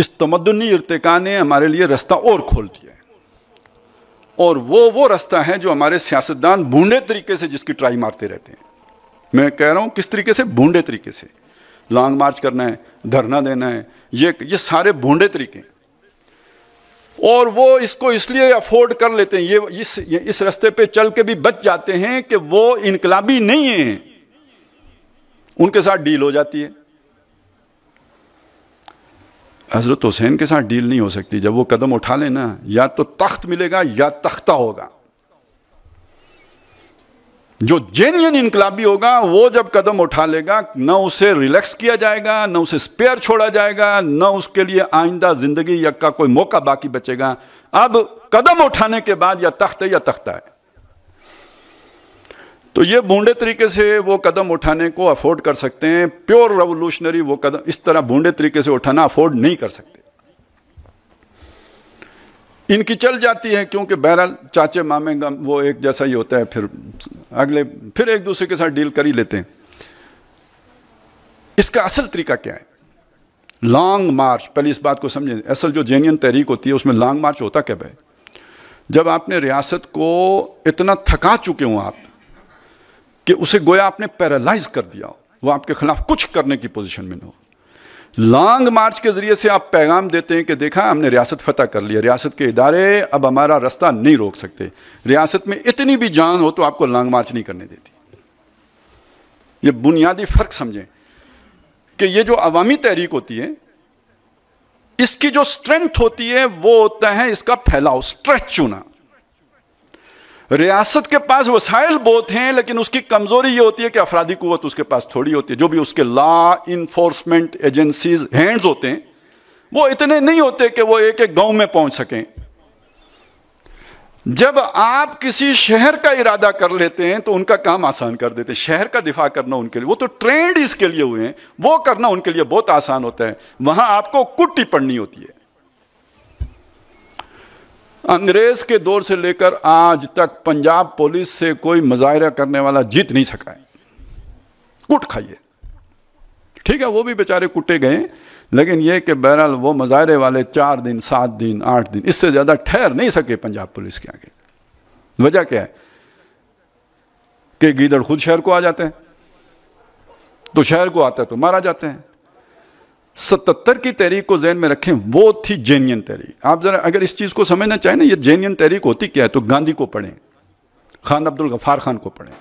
इस तमदनी इरतका ने हमारे लिए रास्ता और खोल दिया है और वो वो रास्ता है जो हमारे सियासतदान भूडे तरीके से जिसकी ट्राई मारते रहते हैं मैं कह रहा हूँ किस तरीके से भूडे तरीके से लॉन्ग मार्च करना है धरना देना है ये ये सारे भूडे तरीके और वो इसको इसलिए अफोर्ड कर लेते हैं ये इस ये इस रास्ते पे चल के भी बच जाते हैं कि वो इनकलाबी नहीं है उनके साथ डील हो जाती है हज़रत हुसैन के साथ डील नहीं हो सकती जब वो कदम उठा लेना या तो तख्त मिलेगा या तख्ता होगा जो जेन्यन इनकलाबी होगा वो जब कदम उठा लेगा न उसे रिलैक्स किया जाएगा न उसे स्पेयर छोड़ा जाएगा न उसके लिए आइंदा जिंदगी या का कोई मौका बाकी बचेगा अब कदम उठाने के बाद या तख्त है या तख्ता है तो ये बूढ़े तरीके से वो कदम उठाने को अफोर्ड कर सकते हैं प्योर रेवोल्यूशनरी वो कदम इस तरह बूढ़े तरीके से उठाना अफोर्ड नहीं कर सकते इनकी चल जाती है क्योंकि बहरहाल चाचे मामे गम वो एक जैसा ही होता है फिर अगले फिर एक दूसरे के साथ डील कर ही लेते हैं इसका असल तरीका क्या है लॉन्ग मार्च पहले इस बात को समझें असल जो जेन्यन तहरीक होती है उसमें लॉन्ग मार्च होता क्या भाई जब आपने रियासत को इतना थका चुके हों आप कि उसे गोया आपने पैरालाइज कर दिया वो आपके खिलाफ कुछ करने की पोजीशन में ना हो लॉन्ग मार्च के जरिए से आप पैगाम देते हैं कि देखा हमने रियासत फतह कर लिया रियासत के इदारे अब हमारा रास्ता नहीं रोक सकते रियासत में इतनी भी जान हो तो आपको लॉन्ग मार्च नहीं करने देती ये बुनियादी फर्क समझें कि ये जो अवामी तहरीक होती है इसकी जो स्ट्रेंथ होती है वो होता है इसका फैलाव स्ट्रेच चुना रियासत के पास वसाइल बहुत हैं लेकिन उसकी कमजोरी ये होती है कि अफराधी कुत उसके पास थोड़ी होती है जो भी उसके लॉ इन्फोर्समेंट एजेंसीज हैंड्स होते हैं वो इतने नहीं होते कि वो एक एक गांव में पहुंच सकें जब आप किसी शहर का इरादा कर लेते हैं तो उनका काम आसान कर देते हैं शहर का दिफा करना उनके लिए वो तो ट्रेंड इसके लिए हुए हैं वो करना उनके लिए बहुत आसान होता है वहां आपको कुट्टी पड़नी होती है अंग्रेज के दौर से लेकर आज तक पंजाब पुलिस से कोई मुजाहरा करने वाला जीत नहीं सका है कुट खाइए ठीक है वो भी बेचारे कुटे गए लेकिन ये कि बहरहाल वो मुजाहरे वाले चार दिन सात दिन आठ दिन इससे ज़्यादा ठहर नहीं सके पंजाब पुलिस के आगे वजह क्या है कि गीदड़ खुद शहर को आ जाते हैं तो शहर को आता है तो मारा जाते हैं सतर की तहरीक को जहन में रखें वो थी जेनियन तहरीक आप जरा अगर इस चीज़ को समझना चाहें ना ये जेनियन तहरीक होती क्या है तो गांधी को पढ़ें खान अब्दुल गफार खान को पढ़ें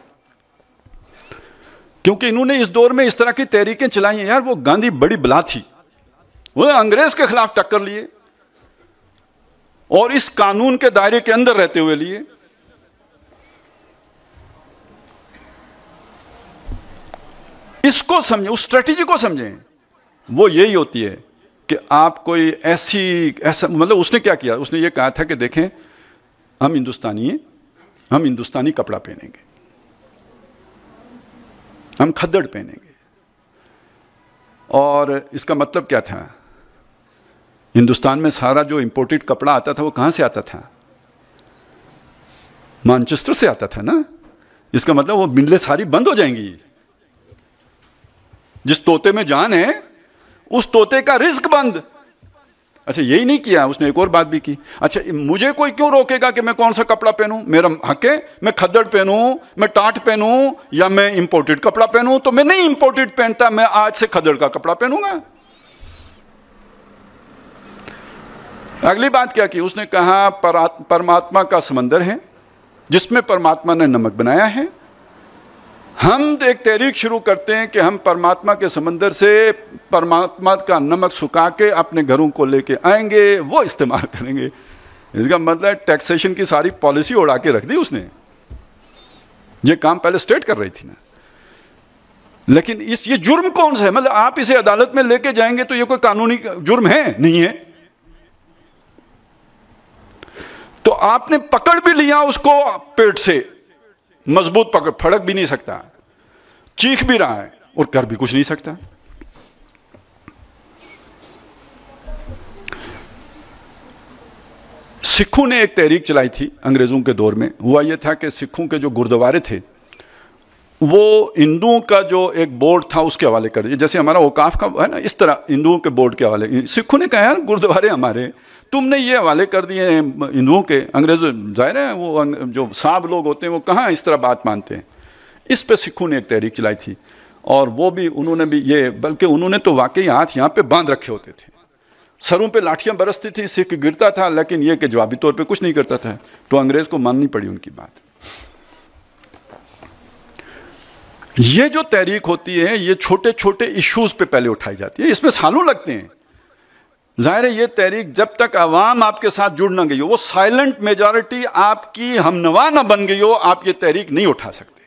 क्योंकि इन्होंने इस दौर में इस तरह की तहरीकें चलाई हैं यार वो गांधी बड़ी बला थी उन्हें अंग्रेज के खिलाफ टक्कर लिए और इस कानून के दायरे के अंदर रहते हुए लिए इसको समझें उस स्ट्रेटेजी को समझें वो यही होती है कि आप कोई ऐसी ऐसा मतलब उसने क्या किया उसने ये कहा था कि देखें हम हिंदुस्तानी हैं हम हिंदुस्तानी कपड़ा पहनेंगे हम खद्दड़ पहनेंगे और इसका मतलब क्या था हिंदुस्तान में सारा जो इंपोर्टेड कपड़ा आता था वो कहाँ से आता था मानचेस्टर से आता था ना इसका मतलब वो मिले सारी बंद हो जाएंगी जिस तोते में जान है उस तोते का रिस्क बंद अच्छा यही नहीं किया उसने एक और बात भी की अच्छा मुझे कोई क्यों रोकेगा कि मैं कौन सा कपड़ा पहनूं मेरा हक है मैं खद्दड़ पहनूं मैं टाट पहनूं या मैं इंपोर्टेड कपड़ा पहनूं तो मैं नहीं इंपोर्टेड पहनता मैं आज से खद्दड़ का कपड़ा पहनूंगा अगली बात क्या की उसने कहा परमात्मा का समंदर है जिसमें परमात्मा ने नमक बनाया है हम एक तहरीक शुरू करते हैं कि हम परमात्मा के समंदर से परमात्मा का नमक सुखा के अपने घरों को लेके आएंगे वो इस्तेमाल करेंगे इसका मतलब टैक्सेशन की सारी पॉलिसी उड़ा के रख दी उसने ये काम पहले स्टेट कर रही थी ना लेकिन इस ये जुर्म कौन सा है मतलब आप इसे अदालत में लेके जाएंगे तो ये कोई कानूनी जुर्म है नहीं है तो आपने पकड़ भी लिया उसको पेट से मजबूत पकड़ फड़क भी नहीं सकता चीख भी रहा है और कर भी कुछ नहीं सकता सिखों ने एक तहरीक चलाई थी अंग्रेजों के दौर में हुआ यह था कि सिखों के जो गुरुद्वारे थे वो हिंदुओं का जो एक बोर्ड था उसके हवाले कर दिया जैसे हमारा ओकाफ का है ना इस तरह हिंदुओं के बोर्ड के हवाले सिखों ने कहा यार गुरुद्वारे हमारे तुमने ये हवाले कर दिए हैं हिंदुओं के अंग्रेज जाहिर है वो जो साब लोग होते हैं वो कहाँ इस तरह बात मानते हैं इस पर सिखों ने एक तहरीक चलाई थी और वो भी उन्होंने भी ये बल्कि उन्होंने तो वाकई हाथ यहाँ पे बांध रखे होते थे सरों पे लाठियाँ बरसती थी सिख गिरता था लेकिन ये कि जवाबी तौर पे कुछ नहीं करता था तो अंग्रेज़ को माननी पड़ी उनकी बात ये जो तहरीक होती है ये छोटे छोटे इश्यूज पे पहले उठाई जाती है इसमें सालों लगते हैं जाहिर है ये तहरीक जब तक आवाम आपके साथ जुड़ ना गई हो वो साइलेंट मेजॉरिटी आपकी हमनवा ना बन गई हो आप ये तहरीक नहीं उठा सकते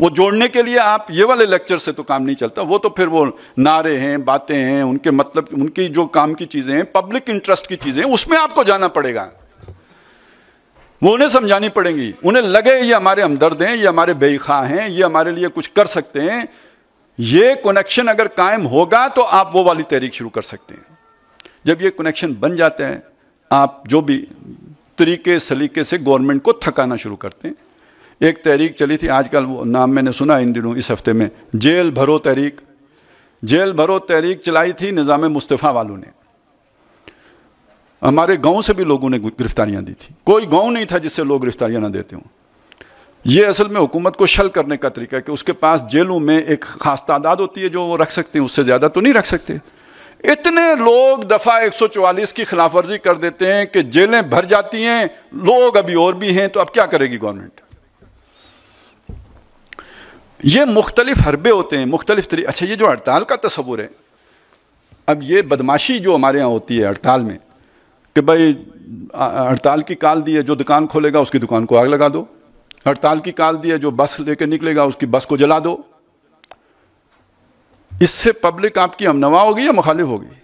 वो जोड़ने के लिए आप ये वाले लेक्चर से तो काम नहीं चलता वो तो फिर वो नारे हैं बातें हैं उनके मतलब उनकी जो काम की चीज़ें हैं पब्लिक इंटरेस्ट की चीज़ें हैं उसमें आपको जाना पड़ेगा वो उन्हें समझानी पड़ेंगी उन्हें लगे ये हमारे हमदर्द हैं ये हमारे बेखा हैं ये हमारे लिए कुछ कर सकते हैं ये कनेक्शन अगर कायम होगा तो आप वो वाली तहरीक शुरू कर सकते हैं जब ये कनेक्शन बन जाते हैं आप जो भी तरीके सलीके से गवर्नमेंट को थकाना शुरू करते हैं एक तहरीक चली थी आजकल वो नाम मैंने सुना इन दिनों इस हफ्ते में जेल भरो तहरीक जेल भरो तहरीक चलाई थी निज़ाम मुस्तफ़ा वालों ने हमारे गांव से भी लोगों ने गिरफ्तारियां दी थी कोई गांव नहीं था जिससे लोग गिरफ्तारियां ना देते हों ये असल में हुकूमत को शल करने का तरीका है कि उसके पास जेलों में एक ख़ास तादाद होती है जो वो रख सकते हैं उससे ज़्यादा तो नहीं रख सकते इतने लोग दफ़ा चवालीस की खिलाफ वर्जी कर देते हैं कि जेलें भर जाती हैं लोग अभी और भी हैं तो अब क्या करेगी गवर्नमेंट ये मुख्तलिफ हरबे होते हैं मुख्तलिफ तरी अच्छा ये जो हड़ताल का तस्वुर है अब ये बदमाशी जो हमारे यहाँ होती है हड़ताल में कि भाई हड़ताल की काल दी है जो दुकान खोलेगा उसकी दुकान को आग लगा दो हड़ताल की काल दी है जो बस लेके निकलेगा उसकी बस को जला दो इससे पब्लिक आपकी हमनवा होगी या मुखालिफ होगी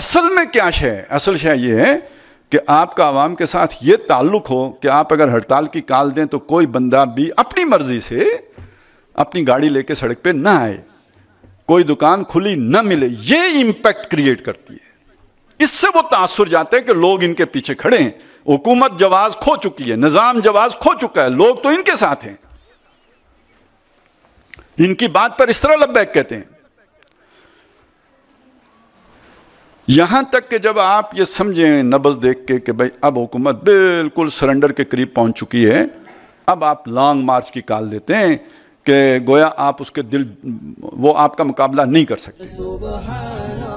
असल में क्या शय असल शय यह है कि आपका आवाम के साथ यह ताल्लुक हो कि आप अगर हड़ताल की काल दें तो कोई बंदा भी अपनी मर्जी से अपनी गाड़ी लेके सड़क पे ना आए कोई दुकान खुली ना मिले ये इंपैक्ट क्रिएट करती है इससे वो तासुर जाते हैं कि लोग इनके पीछे खड़े हैं हुकूमत जवाज खो चुकी है निज़ाम जवाज खो चुका है लोग तो इनके साथ हैं इनकी बात पर इस तरह लब्बैक कहते हैं यहां तक कि जब आप ये समझें नबज देख के कि भाई अब हुकूमत बिल्कुल सरेंडर के करीब पहुंच चुकी है अब आप लॉन्ग मार्च की काल देते हैं कि गोया आप उसके दिल वो आपका मुकाबला नहीं कर सकते